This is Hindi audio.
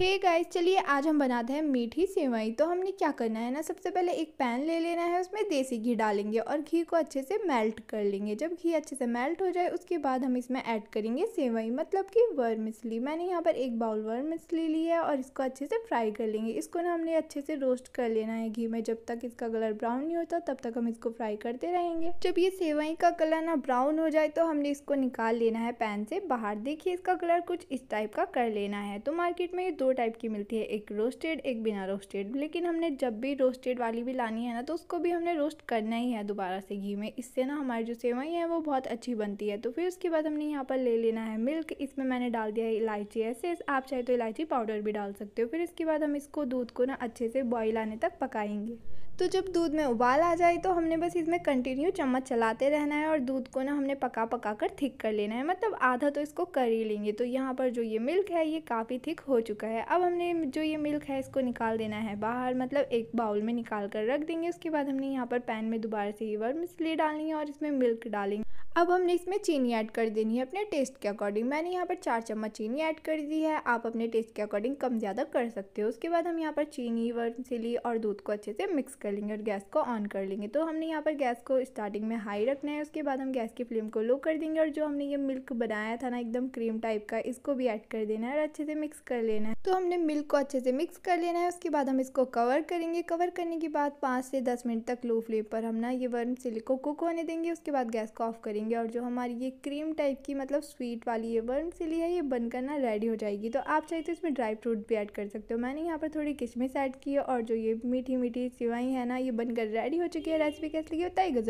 हे गाइस चलिए आज हम बनाते हैं मीठी सेवई तो हमने क्या करना है ना सबसे पहले एक पैन ले लेना है उसमें देसी घी डालेंगे और घी को अच्छे से मेल्ट कर लेंगे जब घी अच्छे से मेल्ट हो जाए उसके बाद हम इसमें ऐड करेंगे सेवई मतलब कि वर मछली मैंने यहाँ पर एक बाउल वर मछली ली है और इसको अच्छे से फ्राई कर लेंगे इसको ना हमने अच्छे से रोस्ट कर लेना है घी में जब तक इसका कलर ब्राउन नहीं होता तब तक हम इसको फ्राई करते रहेंगे जब ये सेवई का कलर ना ब्राउन हो जाए तो हमने इसको निकाल लेना है पैन से बाहर देखिए इसका कलर कुछ इस टाइप का कर लेना है तो मार्केट में ये दो टाइप की मिलती है एक रोस्टेड एक बिना रोस्टेड लेकिन हमने जब भी रोस्टेड वाली भी लानी है ना तो उसको भी हमने रोस्ट करना ही है दोबारा से घी में इससे ना हमारी जो सेवई है वो बहुत अच्छी बनती है तो फिर उसके बाद हमने यहाँ पर ले लेना है मिल्क इसमें मैंने डाल दिया है इलायची ऐसे आप चाहे तो इलायची पाउडर भी डाल सकते हो फिर इसके बाद हम इसको दूध को ना अच्छे से बॉयल आने तक पकाएंगे तो जब दूध में उबाल आ जाए तो हमने बस इसमें कंटिन्यू चम्मच चलाते रहना है और दूध को ना हमने पका पका कर थिक कर लेना है मतलब आधा तो इसको कर ही लेंगे तो यहाँ पर जो ये मिल्क है ये काफ़ी थिक हो चुका है है अब हमने जो ये मिल्क है इसको निकाल देना है बाहर मतलब एक बाउल में निकाल कर रख देंगे उसके बाद हमने यहाँ पर पैन में दोबारा से ये वर्म इसलिए डालनी है और इसमें मिल्क डालेंगे अब हमने इसमें चीनी ऐड कर देनी है अपने टेस्ट के अकॉर्डिंग मैंने यहाँ पर चार चम्मच चीनी ऐड कर दी है आप अपने टेस्ट के अकॉर्डिंग कम ज़्यादा कर सकते हो उसके बाद हम यहाँ पर चीनी वरसिली और दूध को अच्छे से मिक्स कर लेंगे और गैस को ऑन कर लेंगे तो हमने यहाँ पर गैस को स्टार्टिंग में हाई रखना है उसके बाद हम गैस की फ्लेम को लो कर देंगे और जो हमने ये मिल्क बनाया था ना एकदम क्रीम टाइप का इसको भी ऐड कर देना है और अच्छे से मिक्स कर लेना है तो तो हमने मिल्क को अच्छे से मिक्स कर लेना है उसके बाद हम इसको कवर करेंगे कवर करने के बाद पाँच से दस मिनट तक लो फ्लेम पर हम ना ये वर्म सिल्क को कुक होने देंगे उसके बाद गैस को ऑफ करेंगे और जो हमारी ये क्रीम टाइप की मतलब स्वीट वाली ये वर्म सिली है ये बनकर ना रेडी हो जाएगी तो आप चाहे तो इसमें ड्राई फ्रूट भी ऐड कर सकते हो मैंने यहाँ पर थोड़ी किशमिश ऐड की है और जो ये मीठी मीठी सिवाई है ना ये बनकर रेडी हो चुकी है रेसिपी कैसे लगी होता है